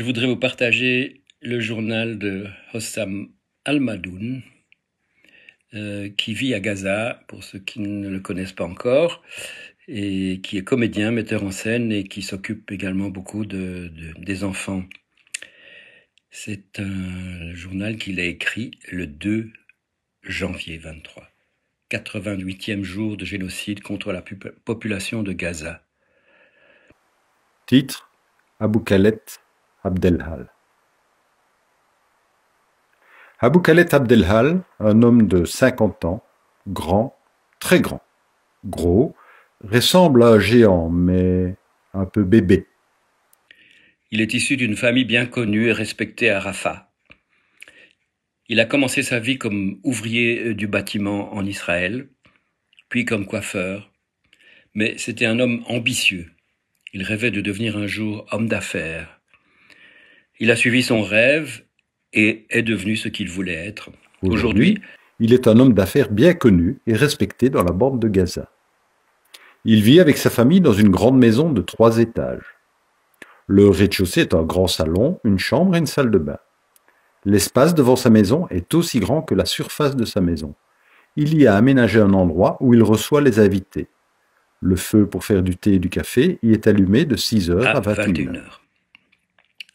Je voudrais vous partager le journal de Hossam Al-Madoun, euh, qui vit à Gaza, pour ceux qui ne le connaissent pas encore, et qui est comédien, metteur en scène, et qui s'occupe également beaucoup de, des enfants. C'est un journal qu'il a écrit le 2 janvier 23, 88e jour de génocide contre la population de Gaza. Titre Abou Abdelhal. Abou Khaled Abdelhal, un homme de 50 ans, grand, très grand, gros, ressemble à un géant, mais un peu bébé. Il est issu d'une famille bien connue et respectée à Rafah. Il a commencé sa vie comme ouvrier euh, du bâtiment en Israël, puis comme coiffeur. Mais c'était un homme ambitieux. Il rêvait de devenir un jour homme d'affaires. Il a suivi son rêve et est devenu ce qu'il voulait être. Aujourd'hui, il est un homme d'affaires bien connu et respecté dans la bande de Gaza. Il vit avec sa famille dans une grande maison de trois étages. Le rez-de-chaussée est un grand salon, une chambre et une salle de bain. L'espace devant sa maison est aussi grand que la surface de sa maison. Il y a aménagé un endroit où il reçoit les invités. Le feu pour faire du thé et du café y est allumé de 6 heures à, à 21h.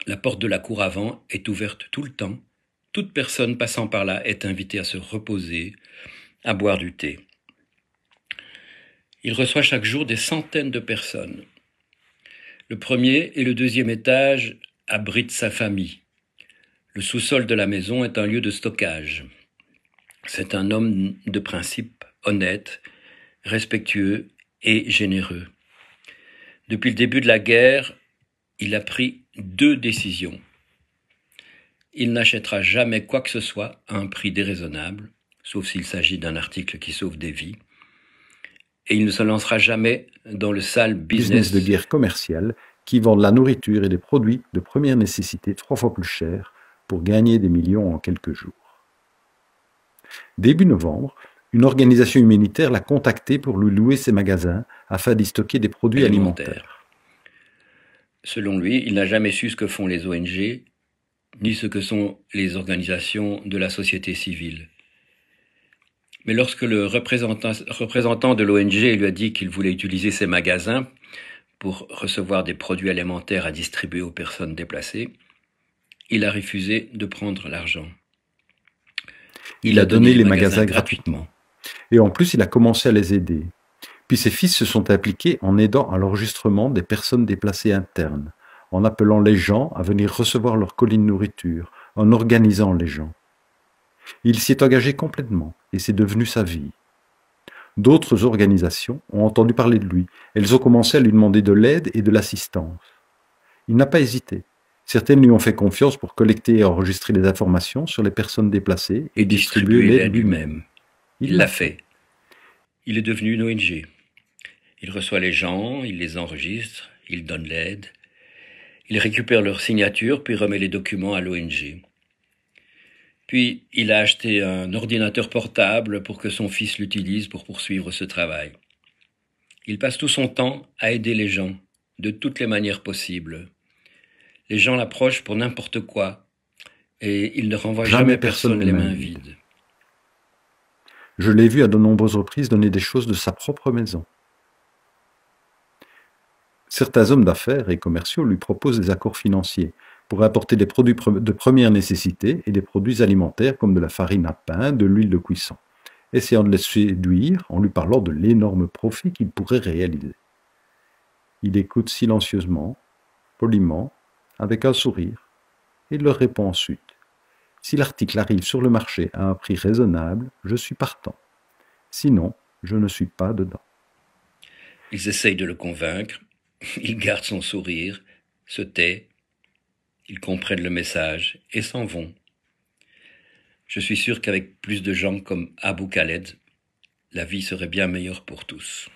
La porte de la cour avant est ouverte tout le temps. Toute personne passant par là est invitée à se reposer, à boire du thé. Il reçoit chaque jour des centaines de personnes. Le premier et le deuxième étage abritent sa famille. Le sous-sol de la maison est un lieu de stockage. C'est un homme de principe, honnête, respectueux et généreux. Depuis le début de la guerre, il a pris deux décisions. Il n'achètera jamais quoi que ce soit à un prix déraisonnable, sauf s'il s'agit d'un article qui sauve des vies, et il ne se lancera jamais dans le sale business, de guerre commerciale qui vend la nourriture et des produits de première nécessité trois fois plus cher pour gagner des millions en quelques jours. Début novembre, une organisation humanitaire l'a contacté pour lui louer ses magasins afin d'y stocker des produits alimentaires. Selon lui, il n'a jamais su ce que font les ONG, ni ce que sont les organisations de la société civile. Mais lorsque le représentant de l'ONG lui a dit qu'il voulait utiliser ses magasins pour recevoir des produits alimentaires à distribuer aux personnes déplacées, il a refusé de prendre l'argent. Il, a donné, les magasins gratuitement. Et en plus, il a commencé à les aider. Puis ses fils se sont impliqués en aidant à l'enregistrement des personnes déplacées internes, en appelant les gens à venir recevoir leur colis de nourriture, en organisant les gens. Il s'y est engagé complètement et c'est devenu sa vie. D'autres organisations ont entendu parler de lui. Elles ont commencé à lui demander de l'aide et de l'assistance. Il n'a pas hésité. Certaines lui ont fait confiance pour collecter et enregistrer les informations sur les personnes déplacées et distribuer l'aide lui-même. Il l'a fait. Il est devenu une ONG. Il reçoit les gens, il les enregistre, il donne l'aide, il récupère leurs signatures puis remet les documents à l'ONG. Puis il a acheté un ordinateur portable pour que son fils l'utilise pour poursuivre ce travail. Il passe tout son temps à aider les gens, de toutes les manières possibles. Les gens l'approchent pour n'importe quoi, et il ne renvoie jamais, personne, les mains vides. Je l'ai vu à de nombreuses reprises donner des choses de sa propre maison. Certains hommes d'affaires et commerciaux lui proposent des accords financiers pour apporter des produits de première nécessité et des produits alimentaires comme de la farine à pain, de l'huile de cuisson, essayant de les séduire en lui parlant de l'énorme profit qu'il pourrait réaliser. Il écoute silencieusement, poliment, avec un sourire, et leur répond ensuite. Si l'article arrive sur le marché à un prix raisonnable, je suis partant. Sinon, je ne suis pas dedans. Ils essayent de le convaincre, Il garde son sourire, se tait, ils comprennent le message et s'en vont. Je suis sûr qu'avec plus de gens comme Abou Khaled, la vie serait bien meilleure pour tous.